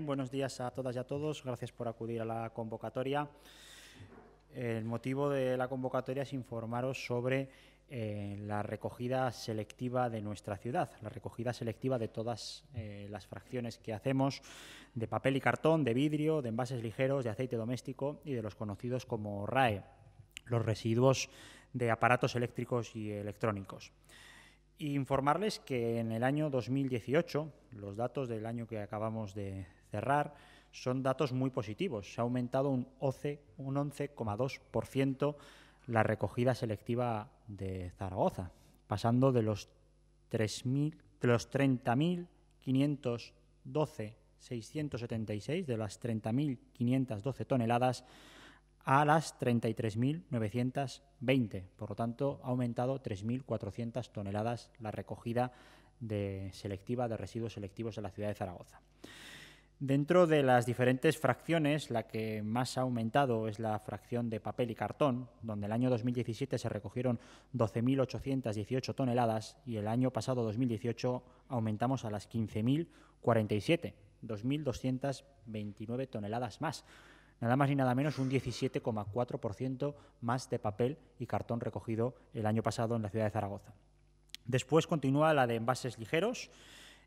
Buenos días a todas y a todos. Gracias por acudir a la convocatoria. El motivo de la convocatoria es informaros sobre eh, la recogida selectiva de nuestra ciudad, la recogida selectiva de todas eh, las fracciones que hacemos de papel y cartón, de vidrio, de envases ligeros, de aceite doméstico y de los conocidos como RAE, los residuos de aparatos eléctricos y electrónicos. Informarles que en el año 2018, los datos del año que acabamos de, cerrar, son datos muy positivos. Se ha aumentado un 11,2% la recogida selectiva de Zaragoza, pasando de los, 30.512, de 30.512.676, de las 30.512 toneladas, a las 33.920. Por lo tanto, ha aumentado 3.400 toneladas la recogida de selectiva de residuos selectivos de la ciudad de Zaragoza. Dentro de las diferentes fracciones, la que más ha aumentado es la fracción de papel y cartón, donde el año 2017 se recogieron 12.818 toneladas y el año pasado 2018 aumentamos a las 15.047, 2.229 toneladas más. Nada más ni nada menos un 17,4% más de papel y cartón recogido el año pasado en la ciudad de Zaragoza. Después continúa la de envases ligeros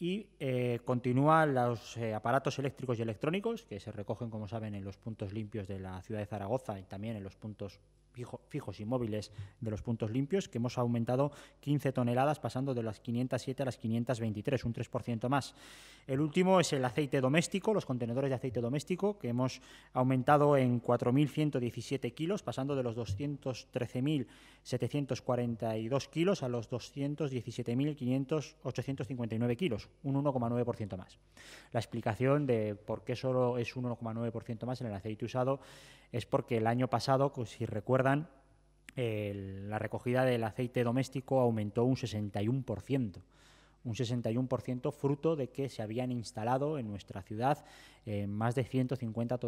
y eh, continúa los eh, aparatos eléctricos y electrónicos que se recogen, como saben, en los puntos limpios de la ciudad de Zaragoza y también en los puntos fijos y móviles de los puntos limpios, que hemos aumentado 15 toneladas, pasando de las 507 a las 523, un 3% más. El último es el aceite doméstico, los contenedores de aceite doméstico, que hemos aumentado en 4.117 kilos, pasando de los 213.742 kilos a los 217.859 kilos, un 1,9% más. La explicación de por qué solo es un 1,9% más en el aceite usado es porque el año pasado, pues, si recuerdan, la recogida del aceite doméstico aumentó un 61% un 61% fruto de que se habían instalado en nuestra ciudad eh, más de 150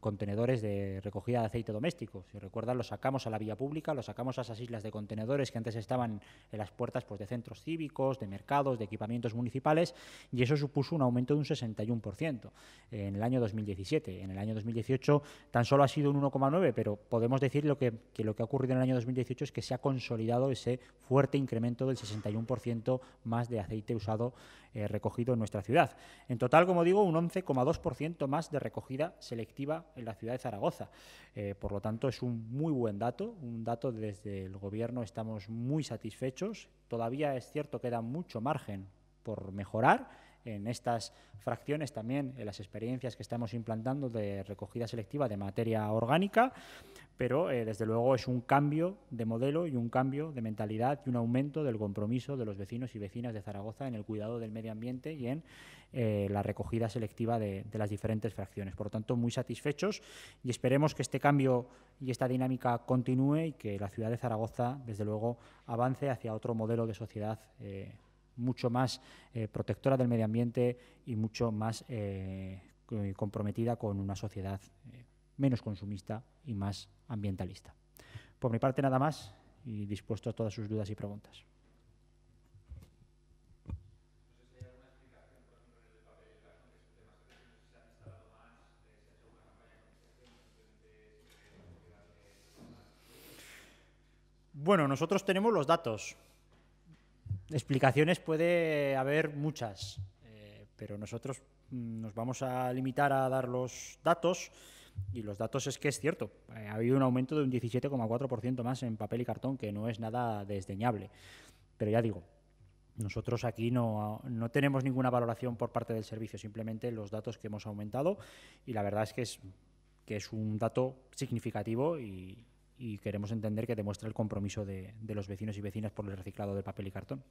contenedores de recogida de aceite doméstico. Si recuerdan, los sacamos a la vía pública, los sacamos a esas islas de contenedores que antes estaban en las puertas pues, de centros cívicos, de mercados, de equipamientos municipales, y eso supuso un aumento de un 61% en el año 2017. En el año 2018 tan solo ha sido un 1,9, pero podemos decir lo que, que lo que ha ocurrido en el año 2018 es que se ha consolidado ese fuerte incremento del 61% más de aceite usado eh, recogido en nuestra ciudad. En total, como digo, un 11,2% más de recogida selectiva en la ciudad de Zaragoza. Eh, por lo tanto, es un muy buen dato, un dato desde el Gobierno estamos muy satisfechos. Todavía es cierto que da mucho margen por mejorar en estas fracciones también en las experiencias que estamos implantando de recogida selectiva de materia orgánica, pero eh, desde luego es un cambio de modelo y un cambio de mentalidad y un aumento del compromiso de los vecinos y vecinas de Zaragoza en el cuidado del medio ambiente y en eh, la recogida selectiva de, las diferentes fracciones. Por lo tanto, muy satisfechos y esperemos que este cambio y esta dinámica continúe y que la ciudad de Zaragoza, desde luego, avance hacia otro modelo de sociedad. Eh, mucho más eh, protectora del medio ambiente y mucho más eh, comprometida con una sociedad eh, menos consumista y más ambientalista. Por mi parte, nada más y dispuesto a todas sus dudas y preguntas. Bueno, nosotros tenemos los datos. Explicaciones puede haber muchas, eh, pero nosotros mm, nos vamos a limitar a dar los datos y los datos es que es cierto. Eh, ha habido un aumento de un 17,4% más en papel y cartón, que no es nada desdeñable. Pero ya digo, nosotros aquí no, no, tenemos ninguna valoración por parte del servicio, simplemente los datos que hemos aumentado y la verdad es que es, que es un dato significativo y, y queremos entender que demuestra el compromiso de, los vecinos y vecinas por el reciclado de papel y cartón.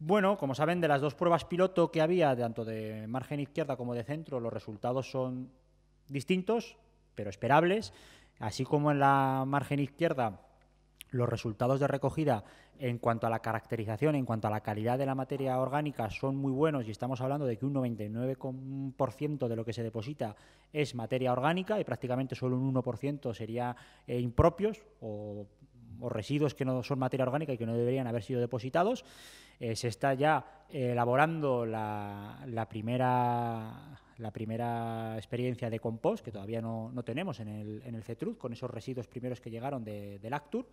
Bueno, como saben, de las dos pruebas piloto que había, tanto de margen izquierda como de centro, los resultados son distintos, pero esperables. Así como en la margen izquierda los resultados de recogida en cuanto a la caracterización, en cuanto a la calidad de la materia orgánica son muy buenos y estamos hablando de que un 99% de lo que se deposita es materia orgánica y prácticamente solo un 1% sería eh, impropios o, residuos que no son materia orgánica y que no deberían haber sido depositados. Eh, se está ya elaborando la, la primera la primera experiencia de compost, que todavía no, tenemos en el, en el CETRUD, con esos residuos primeros que llegaron de, del Actur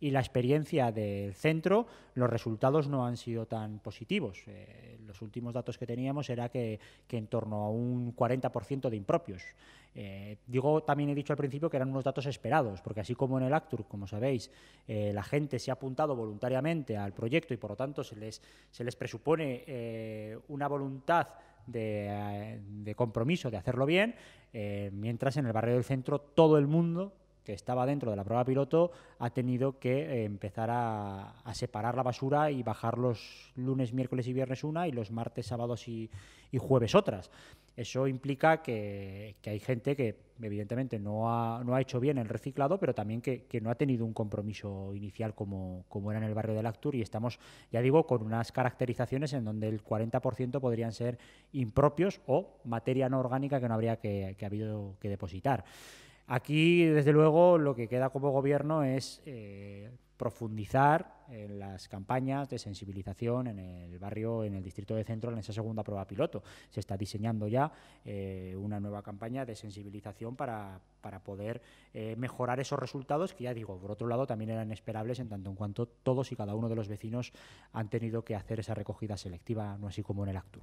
y la experiencia del centro, los resultados no han sido tan positivos. Eh, los últimos datos que teníamos era que, en torno a un 40% de impropios. Eh, digo, también he dicho al principio que eran unos datos esperados, porque así como en el Actur, como sabéis, eh, la gente se ha apuntado voluntariamente al proyecto y por lo tanto se les, se les presupone una voluntad de, de, compromiso de hacerlo bien, mientras en el barrio del centro todo el mundo que estaba dentro de la prueba piloto, ha tenido que eh, empezar a, separar la basura y bajar los lunes, miércoles y viernes una y los martes, sábados y, jueves otras. Eso implica que, hay gente que evidentemente no ha, hecho bien el reciclado, pero también que, no ha tenido un compromiso inicial como, como, era en el barrio de actur y estamos, ya digo, con unas caracterizaciones en donde el 40% podrían ser impropios o materia no orgánica que no habría que, que que depositar. Aquí, desde luego, lo que queda como gobierno es eh, profundizar en las campañas de sensibilización en el barrio, en el distrito de Centro, en esa segunda prueba piloto. Se está diseñando ya eh, una nueva campaña de sensibilización para, poder eh, mejorar esos resultados que, ya digo, por otro lado también eran esperables en tanto en cuanto todos y cada uno de los vecinos han tenido que hacer esa recogida selectiva, no así como en el acto.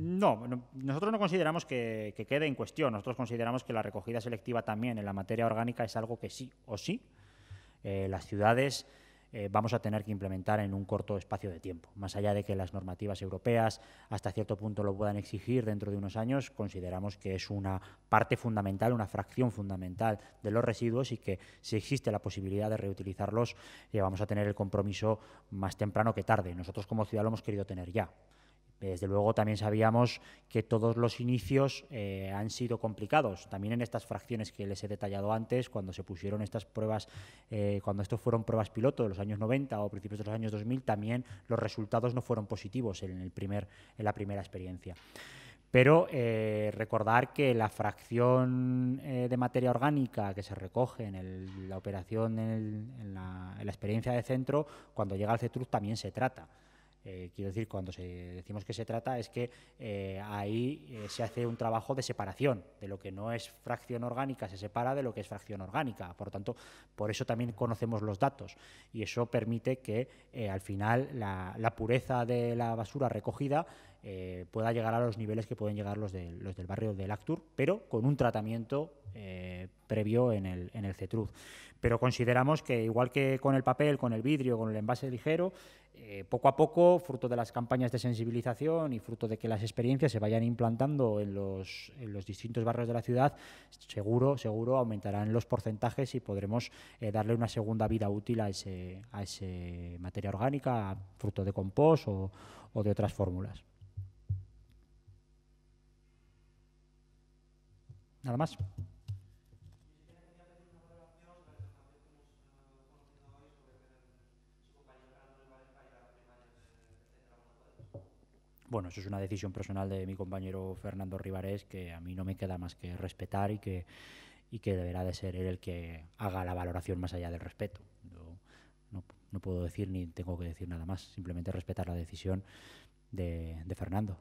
No, nosotros no consideramos que, quede en cuestión. Nosotros consideramos que la recogida selectiva también en la materia orgánica es algo que sí o sí eh, las ciudades eh, vamos a tener que implementar en un corto espacio de tiempo. Más allá de que las normativas europeas hasta cierto punto lo puedan exigir dentro de unos años, consideramos que es una parte fundamental, una fracción fundamental de los residuos y que si existe la posibilidad de reutilizarlos, eh, vamos a tener el compromiso más temprano que tarde. Nosotros como ciudad lo hemos querido tener ya. Desde luego también sabíamos que todos los inicios eh, han sido complicados. También en estas fracciones que les he detallado antes, cuando se pusieron estas pruebas, eh, cuando estos fueron pruebas piloto de los años 90 o principios de los años 2000, también los resultados no fueron positivos en, el primer, en la primera experiencia. Pero eh, recordar que la fracción de materia orgánica que se recoge en la operación, en, la, la, experiencia de centro, cuando llega al CETRUC también se trata. Eh, quiero decir, cuando decimos que se trata es que eh, ahí eh, se hace un trabajo de separación, de lo que no es fracción orgánica se separa de lo que es fracción orgánica. Por tanto, por eso también conocemos los datos y eso permite que al final la, pureza de la basura recogida pueda llegar a los niveles que pueden llegar los, los del barrio del Actur, pero con un tratamiento previo en el, en el Cetruz. Pero consideramos que igual que con el papel, con el vidrio, con el envase ligero, eh, poco a poco, fruto de las campañas de sensibilización y fruto de que las experiencias se vayan implantando en los, distintos barrios de la ciudad, seguro, seguro aumentarán los porcentajes y podremos eh, darle una segunda vida útil a ese, a ese materia orgánica, fruto de compost o, o de otras fórmulas. Nada más. bueno, eso es una decisión personal de mi compañero Fernando Rivares que a mí no me queda más que respetar y que, y que deberá de ser él el que haga la valoración más allá del respeto. no, no puedo decir ni tengo que decir nada más, simplemente respetar la decisión de, de Fernando.